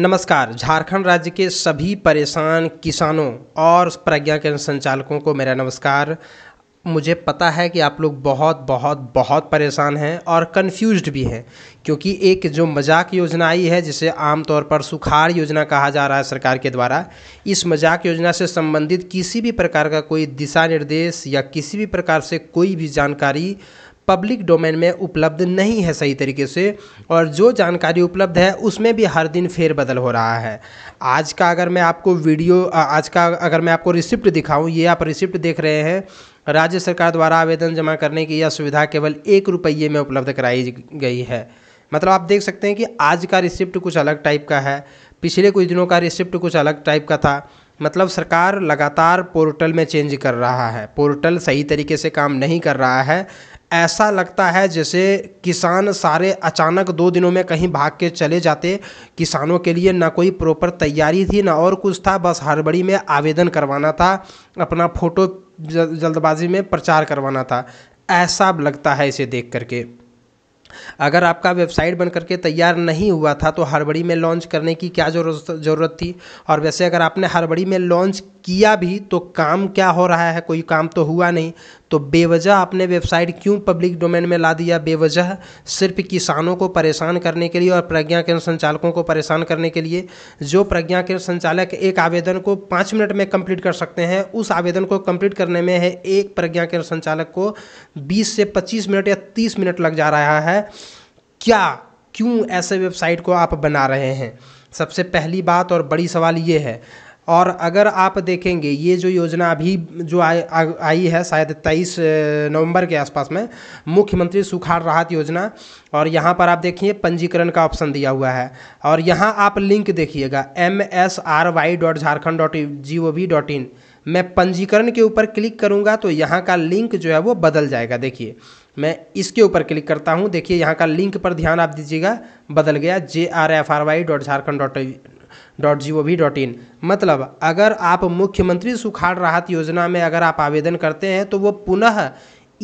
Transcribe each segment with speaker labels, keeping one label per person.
Speaker 1: नमस्कार झारखंड राज्य के सभी परेशान किसानों और प्रज्ञा के संचालकों को मेरा नमस्कार मुझे पता है कि आप लोग बहुत बहुत बहुत परेशान हैं और कन्फ्यूज भी हैं क्योंकि एक जो मजाक योजना आई है जिसे आमतौर पर सुखाड़ योजना कहा जा रहा है सरकार के द्वारा इस मजाक योजना से संबंधित किसी भी प्रकार का कोई दिशा निर्देश या किसी भी प्रकार से कोई भी जानकारी पब्लिक डोमेन में उपलब्ध नहीं है सही तरीके से और जो जानकारी उपलब्ध है उसमें भी हर दिन फेरबदल हो रहा है आज का अगर मैं आपको वीडियो आज का अगर मैं आपको रिसिप्ट दिखाऊं ये आप रिसिप्ट देख रहे हैं राज्य सरकार द्वारा आवेदन जमा करने की यह सुविधा केवल एक रुपये में उपलब्ध कराई गई है मतलब आप देख सकते हैं कि आज का रिसिप्ट कुछ अलग टाइप का है पिछले कुछ दिनों का रिसिप्ट कुछ अलग टाइप का था मतलब सरकार लगातार पोर्टल में चेंज कर रहा है पोर्टल सही तरीके से काम नहीं कर रहा है ऐसा लगता है जैसे किसान सारे अचानक दो दिनों में कहीं भाग के चले जाते किसानों के लिए ना कोई प्रॉपर तैयारी थी ना और कुछ था बस हड़बड़ी में आवेदन करवाना था अपना फ़ोटो जल्दबाजी में प्रचार करवाना था ऐसा लगता है इसे देख करके अगर आपका वेबसाइट बन करके तैयार नहीं हुआ था तो हड़बड़ी में लॉन्च करने की क्या ज़रूरत थी और वैसे अगर आपने हड़बड़ी में लॉन्च किया भी तो काम क्या हो रहा है कोई काम तो हुआ नहीं तो बेवजह आपने वेबसाइट क्यों पब्लिक डोमेन में ला दिया बेवजह सिर्फ किसानों को परेशान करने के लिए और प्रज्ञा केंद्र संचालकों को परेशान करने के लिए जो प्रज्ञा केंद्र संचालक एक आवेदन को पाँच मिनट में कंप्लीट कर सकते हैं उस आवेदन को कंप्लीट करने में है एक प्रज्ञा केंद्र संचालक को बीस से पच्चीस मिनट या तीस मिनट लग जा रहा है क्या क्यों ऐसे वेबसाइट को आप बना रहे हैं सबसे पहली बात और बड़ी सवाल ये है और अगर आप देखेंगे ये जो योजना अभी जो आई आई है शायद तेईस नवंबर के आसपास में मुख्यमंत्री सुखाड़ राहत योजना और यहाँ पर आप देखिए पंजीकरण का ऑप्शन दिया हुआ है और यहाँ आप लिंक देखिएगा M S R Y dot Jharkhand dot G O V dot in मैं पंजीकरण के ऊपर क्लिक करूँगा तो यहाँ का लिंक जो है वो बदल जाएगा देखिए मैं इसके ऊपर क्लिक करता हूँ देखिए यहाँ का लिंक पर ध्यान आप दीजिएगा बदल गया J R F R Y dot Jharkhand dot dot G O V dot in मतलब अगर आप मुख्यमंत्री सुखाड़ राहत योजना में अगर आप आवेदन करते हैं तो वो पुनः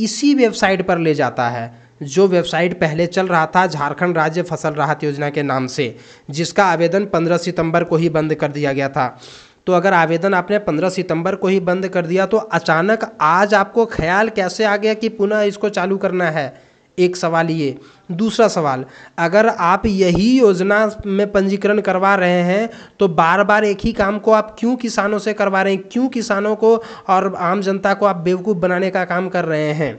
Speaker 1: इसी वेबसाइट पर ले जाता है जो वेबसाइट पहले चल रहा था झारखंड राज्य फसल राहत योजना के नाम से जिसका आवेदन 15 सितंबर को ही बंद कर दिया गया था तो अगर आवेदन आपने 15 सितंबर को ही बंद कर दिया तो अचानक आज आपको ख्याल कैसे आ गया कि पुनः इसको चालू करना है एक सवाल ये दूसरा सवाल अगर आप यही योजना में पंजीकरण करवा रहे हैं तो बार बार एक ही काम को आप क्यों किसानों से करवा रहे हैं क्यों किसानों को और आम जनता को आप बेवकूफ़ बनाने का काम कर रहे हैं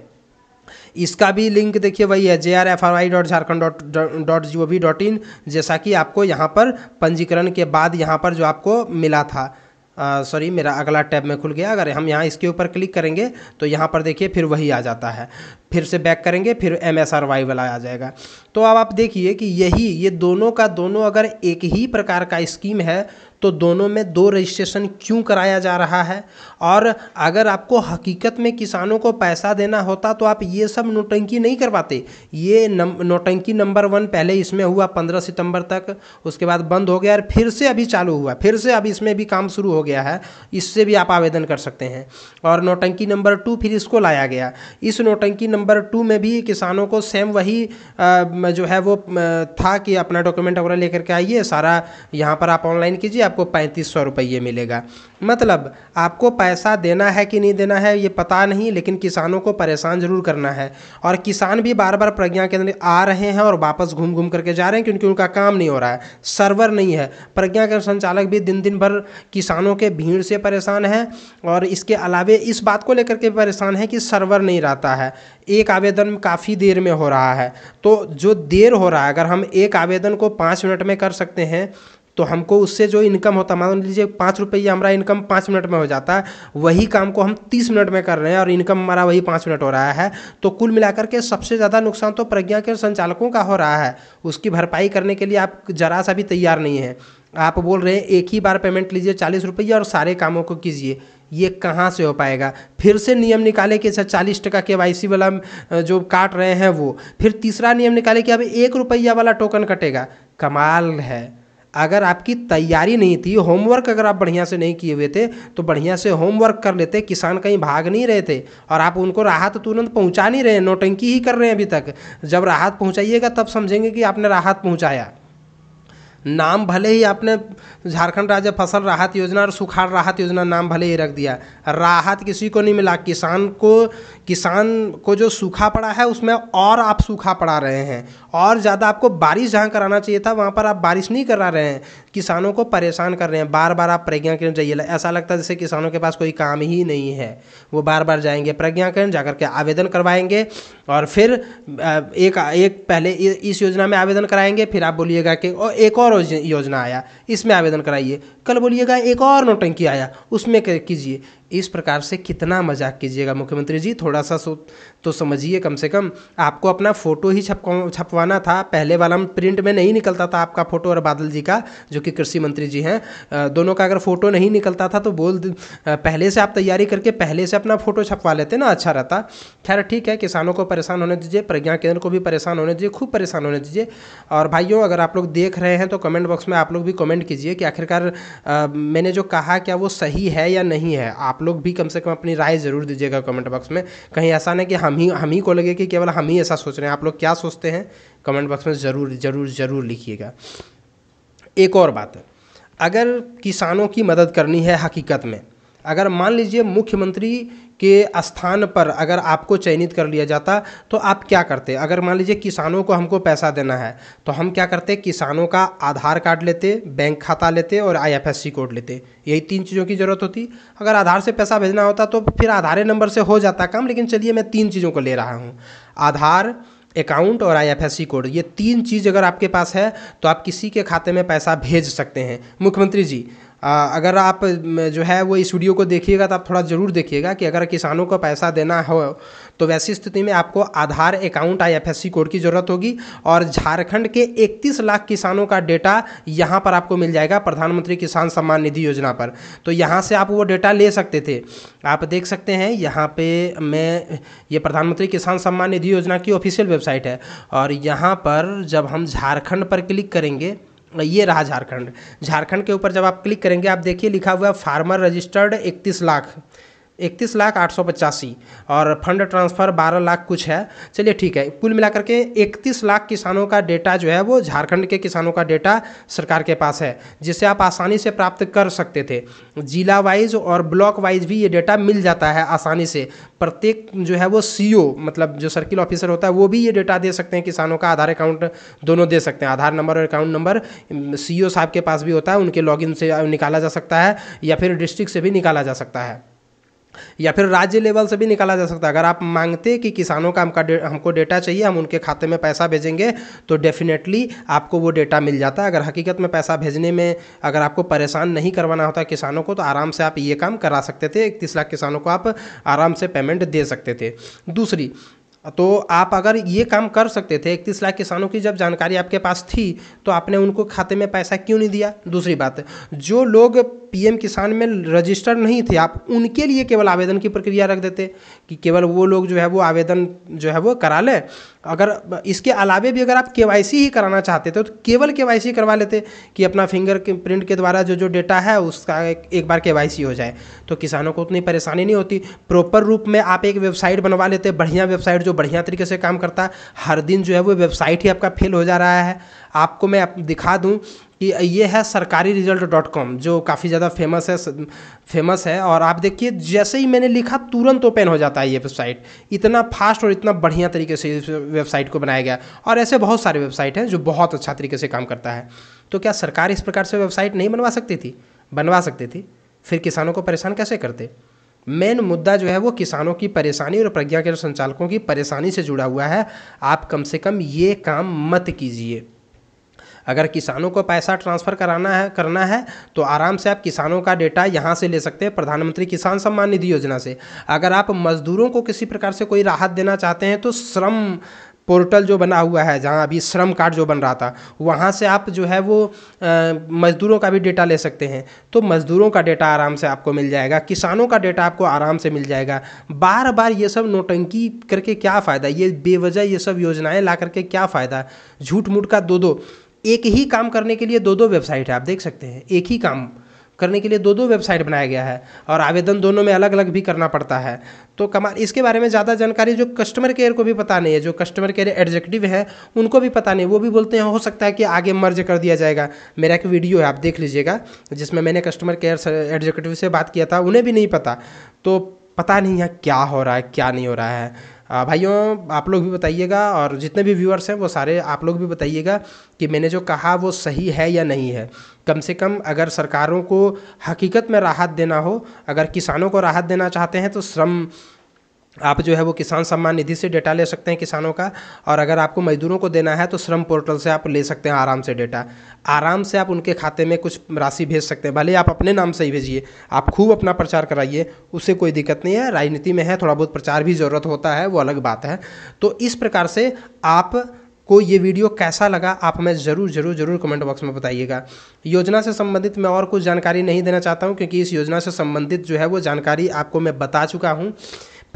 Speaker 1: इसका भी लिंक देखिए वही है J R F R I dot Jharkhand dot dot G O V dot in जैसा कि आपको यहाँ पर पंजीकरण के बाद यहाँ पर जो आपको मिला था सॉरी मेरा अगला टैब में खुल गया अगर हम यहाँ इसके ऊपर क्लिक करेंगे तो यहाँ पर देखिए फिर वही आ जाता है फिर से बैक करेंगे फिर एम एस आर वाई वाला आ जाएगा तो अब आप देखिए कि यही ये दोनों का दोनों अगर एक ही प्रकार का स्कीम है तो दोनों में दो रजिस्ट्रेशन क्यों कराया जा रहा है और अगर आपको हकीकत में किसानों को पैसा देना होता तो आप ये सब नोटंकी नहीं करवाते ये नम, नोटंकी नंबर वन पहले इसमें हुआ पंद्रह सितंबर तक उसके बाद बंद हो गया और फिर से अभी चालू हुआ फिर से अभी इसमें भी काम शुरू हो गया है इससे भी आप आवेदन कर सकते हैं और नोटंकी नंबर टू फिर इसको लाया गया इस नोटंकी नंबर टू में भी किसानों को सेम वही जो है वो था कि अपना डॉक्यूमेंट वगैरह लेकर के आइए सारा यहाँ पर आप ऑनलाइन कीजिए आप आपको पैंतीस सौ रुपये मिलेगा मतलब आपको पैसा देना है कि नहीं देना है ये पता नहीं लेकिन किसानों को परेशान ज़रूर करना है और किसान भी बार बार प्रज्ञा केंद्र आ रहे हैं और वापस घूम घूम करके जा रहे हैं क्योंकि उनका काम नहीं हो रहा है सर्वर नहीं है प्रज्ञा केंद्र संचालक भी दिन दिन भर किसानों के भीड़ से परेशान है और इसके अलावे इस बात को लेकर के परेशान है कि सर्वर नहीं रहता है एक आवेदन काफ़ी देर में हो रहा है तो जो देर हो रहा है अगर हम एक आवेदन को पाँच मिनट में कर सकते हैं तो हमको उससे जो इनकम होता मान लीजिए पाँच रुपये हमारा इनकम पाँच मिनट में हो जाता है वही काम को हम तीस मिनट में कर रहे हैं और इनकम हमारा वही पाँच मिनट हो रहा है तो कुल मिलाकर के सबसे ज़्यादा नुकसान तो प्रज्ञा के संचालकों का हो रहा है उसकी भरपाई करने के लिए आप जरा सा भी तैयार नहीं है आप बोल रहे हैं एक ही बार पेमेंट लीजिए चालीस रुपये और सारे कामों को कीजिए ये कहाँ से हो पाएगा फिर से नियम निकाले कि सर अच्छा चालीस टका के वाई सी वाला जो काट रहे हैं वो फिर तीसरा नियम निकाले कि अब एक रुपया वाला टोकन कटेगा कमाल है अगर आपकी तैयारी नहीं थी होमवर्क अगर आप बढ़िया से नहीं किए हुए थे तो बढ़िया से होमवर्क कर लेते किसान कहीं भाग नहीं रहे थे और आप उनको राहत तुरंत पहुंचा नहीं रहे नोटंकी ही कर रहे हैं अभी तक जब राहत पहुंचाइएगा तब समझेंगे कि आपने राहत पहुंचाया नाम भले ही आपने झारखंड राज्य फसल राहत योजना और सुखाड़ राहत योजना नाम भले ही रख दिया राहत किसी को नहीं मिला किसान को किसान को जो सूखा पड़ा है उसमें और आप सूखा पड़ा रहे हैं और ज़्यादा आपको बारिश जहाँ कराना चाहिए था वहाँ पर आप बारिश नहीं करा रहे हैं किसानों को परेशान कर रहे हैं बार बार आप प्रज्ञाकरण जाइए ऐसा लगता है जैसे किसानों के पास कोई काम ही नहीं है वो बार बार जाएंगे प्रज्ञाकरण जाकर के आवेदन करवाएंगे और फिर एक एक पहले इस योजना में आवेदन कराएंगे फिर आप बोलिएगा कि एक और योजना आया इसमें आवेदन कराइए कल बोलिएगा एक और नोटंकी आया उसमें कीजिए इस प्रकार से कितना मजाक कीजिएगा मुख्यमंत्री जी थोड़ा सा तो समझिए कम से कम आपको अपना फ़ोटो ही छप छपवाना था पहले वाला प्रिंट में नहीं निकलता था आपका फ़ोटो और बादल जी का जो कि कृषि मंत्री जी हैं दोनों का अगर फ़ोटो नहीं निकलता था तो बोल पहले से आप तैयारी करके पहले से अपना फ़ोटो छपवा लेते ना अच्छा रहता खैर ठीक है किसानों को परेशान होने दीजिए प्रज्ञा केंद्र को भी परेशान होने दीजिए खूब परेशान होने दीजिए और भाइयों अगर आप लोग देख रहे हैं तो कमेंट बॉक्स में आप लोग भी कमेंट कीजिए कि आखिरकार मैंने जो कहा क्या वो सही है या नहीं है आप आप लोग भी कम से कम अपनी राय ज़रूर दीजिएगा कमेंट बॉक्स में कहीं ऐसा नहीं कि हम ही हम ही को लगे कि केवल हम ही ऐसा सोच रहे हैं आप लोग क्या सोचते हैं कमेंट बॉक्स में ज़रूर ज़रूर ज़रूर लिखिएगा एक और बात अगर किसानों की मदद करनी है हकीकत में अगर मान लीजिए मुख्यमंत्री के स्थान पर अगर आपको चयनित कर लिया जाता तो आप क्या करते अगर मान लीजिए किसानों को हमको पैसा देना है तो हम क्या करते किसानों का आधार कार्ड लेते बैंक खाता लेते और आईएफएससी कोड लेते यही तीन चीज़ों की ज़रूरत होती अगर आधार से पैसा भेजना होता तो फिर आधारे नंबर से हो जाता काम लेकिन चलिए मैं तीन चीज़ों को ले रहा हूँ आधार अकाउंट और आईएफएससी कोड ये तीन चीज़ अगर आपके पास है तो आप किसी के खाते में पैसा भेज सकते हैं मुख्यमंत्री जी अगर आप जो है वो इस वीडियो को देखिएगा तो आप थोड़ा ज़रूर देखिएगा कि अगर किसानों को पैसा देना हो तो वैसी स्थिति में आपको Aadhaar account I F code की ज़रूरत होगी और झारखंड के 31 लाख किसानों का डेटा यहाँ पर आपको मिल जाएगा प्रधानमंत्री किसान सम्मान निधि योजना पर तो यहाँ से आप वो डेटा ले सकते थे आप देख सकते हैं यहाँ पे मैं ये प्रधानमंत्री किसान सम्मान निधि योजना की ऑफिशियल वेबसाइट है और यहाँ पर जब हम झारखंड पर क्लिक करेंगे ये रहा झारखंड झारखंड के ऊपर जब आप क्लिक करेंगे आप देखिए लिखा हुआ है फार्मर रजिस्टर्ड इकतीस लाख इकतीस लाख आठ सौ पचासी और फंड ट्रांसफ़र बारह लाख कुछ है चलिए ठीक है कुल मिलाकर के इकतीस लाख किसानों का डेटा जो है वो झारखंड के किसानों का डेटा सरकार के पास है जिसे आप आसानी से प्राप्त कर सकते थे जिला वाइज और ब्लॉक वाइज भी ये डेटा मिल जाता है आसानी से प्रत्येक जो है वो सी मतलब जो सर्किल ऑफिसर होता है वो भी ये डेटा दे सकते हैं किसानों का आधार अकाउंट दोनों दे सकते हैं आधार नंबर और अकाउंट नंबर सी साहब के पास भी होता है उनके लॉग से निकाला जा सकता है या फिर डिस्ट्रिक्ट से भी निकाला जा सकता है या फिर राज्य लेवल से भी निकाला जा सकता है अगर आप मांगते कि किसानों का हमका डे, हमको डेटा चाहिए हम उनके खाते में पैसा भेजेंगे तो डेफिनेटली आपको वो डेटा मिल जाता है अगर हकीकत में पैसा भेजने में अगर आपको परेशान नहीं करवाना होता किसानों को तो आराम से आप ये काम करा सकते थे इकतीस लाख किसानों को आप आराम से पेमेंट दे सकते थे दूसरी तो आप अगर ये काम कर सकते थे इकतीस लाख किसानों की जब जानकारी आपके पास थी तो आपने उनको खाते में पैसा क्यों नहीं दिया दूसरी बात जो लोग पीएम किसान में रजिस्टर नहीं थे आप उनके लिए केवल आवेदन की प्रक्रिया रख देते कि केवल वो लोग जो है वो आवेदन जो है वो करा लें अगर इसके अलावे भी अगर आप के ही कराना चाहते थे तो केवल के करवा लेते कि अपना फिंगर प्रिंट के द्वारा जो जो डेटा है उसका एक, एक बार के हो जाए तो किसानों को उतनी परेशानी नहीं होती प्रॉपर रूप में आप एक वेबसाइट बनवा लेते बढ़िया वेबसाइट जो बढ़िया तरीके से काम करता हर दिन जो है वो वेबसाइट ही आपका फेल हो जा रहा है आपको मैं आप दिखा दूँ कि ये है सरकारी रिजल्ट डॉट कॉम जो काफ़ी ज़्यादा फेमस है फेमस है और आप देखिए जैसे ही मैंने लिखा तुरंत ओपन हो जाता है ये वेबसाइट इतना फास्ट और इतना बढ़िया तरीके से इस वेबसाइट को बनाया गया और ऐसे बहुत सारे वेबसाइट हैं जो बहुत अच्छा तरीके से काम करता है तो क्या सरकार इस प्रकार से वेबसाइट नहीं बनवा सकती थी बनवा सकती थी फिर किसानों को परेशान कैसे करते मेन मुद्दा जो है वो किसानों की परेशानी और प्रज्ञा के संचालकों की परेशानी से जुड़ा हुआ है आप कम से कम ये काम मत कीजिए अगर किसानों को पैसा ट्रांसफ़र कराना है करना है तो आराम से आप किसानों का डेटा यहाँ से ले सकते हैं प्रधानमंत्री किसान सम्मान निधि योजना से अगर आप मजदूरों को किसी प्रकार से कोई राहत देना चाहते हैं तो श्रम पोर्टल जो बना हुआ है जहाँ अभी श्रम कार्ड जो बन रहा था वहाँ से आप जो है वो मज़दूरों का भी डेटा ले सकते हैं तो मज़दूरों का डेटा आराम से आपको मिल जाएगा किसानों का डेटा आपको आराम से मिल जाएगा बार बार ये सब नोटंकी करके क्या फ़ायदा ये बेवजह ये सब योजनाएं ला करके क्या फ़ायदा झूठ मूठ का दो दो एक ही काम करने के लिए दो दो वेबसाइट है आप देख सकते हैं एक ही काम करने के लिए दो दो वेबसाइट बनाया गया है और आवेदन दोनों में अलग अलग भी करना पड़ता है तो कमा इसके बारे में ज़्यादा जानकारी जो कस्टमर केयर को भी पता नहीं है जो कस्टमर केयर एडजेक्टिव है उनको भी पता नहीं वो भी बोलते हैं हो सकता है कि आगे मर्ज कर दिया जाएगा मेरा एक वीडियो है आप देख लीजिएगा जिसमें मैंने कस्टमर केयर एडजेक्टिव से बात किया था उन्हें भी नहीं पता तो पता नहीं है क्या हो रहा है क्या नहीं हो रहा है भाइयों आप लोग भी बताइएगा और जितने भी व्यूअर्स हैं वो सारे आप लोग भी बताइएगा कि मैंने जो कहा वो सही है या नहीं है कम से कम अगर सरकारों को हकीकत में राहत देना हो अगर किसानों को राहत देना चाहते हैं तो श्रम आप जो है वो किसान सम्मान निधि से डेटा ले सकते हैं किसानों का और अगर आपको मजदूरों को देना है तो श्रम पोर्टल से आप ले सकते हैं आराम से डेटा आराम से आप उनके खाते में कुछ राशि भेज सकते हैं भले आप अपने नाम से ही भेजिए आप खूब अपना प्रचार कराइए उससे कोई दिक्कत नहीं है राजनीति में है थोड़ा बहुत प्रचार भी ज़रूरत होता है वो अलग बात है तो इस प्रकार से आप को ये वीडियो कैसा लगा आप हमें ज़रूर ज़रूर ज़रूर कमेंट बॉक्स में बताइएगा योजना से संबंधित मैं और कुछ जानकारी नहीं देना चाहता हूँ क्योंकि इस योजना से संबंधित जो है वो जानकारी आपको मैं बता चुका हूँ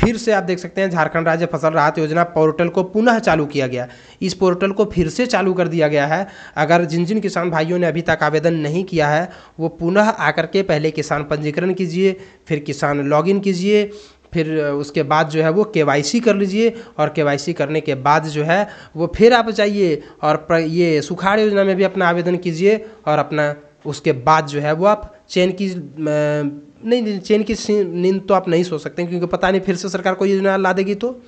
Speaker 1: फिर से आप देख सकते हैं झारखंड राज्य फसल राहत योजना पोर्टल को पुनः चालू किया गया इस पोर्टल को फिर से चालू कर दिया गया है अगर जिन जिन किसान भाइयों ने अभी तक आवेदन नहीं किया है वो पुनः आकर के पहले किसान पंजीकरण कीजिए फिर किसान लॉगिन कीजिए फिर उसके बाद जो है वो के कर लीजिए और के करने के बाद जो है वो फिर आप जाइए और ये सुखाड़ योजना में भी अपना आवेदन कीजिए और अपना उसके बाद जो है वो आप चैन की नहीं चैन की नींद तो आप नहीं सो सकते क्योंकि पता नहीं फिर से सरकार कोई योजना ला देगी तो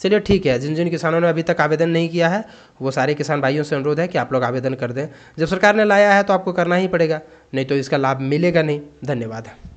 Speaker 1: चलिए ठीक है जिन जिन किसानों ने अभी तक आवेदन नहीं किया है वो सारे किसान भाइयों से अनुरोध है कि आप लोग आवेदन कर दें जब सरकार ने लाया है तो आपको करना ही पड़ेगा नहीं तो इसका लाभ मिलेगा नहीं धन्यवाद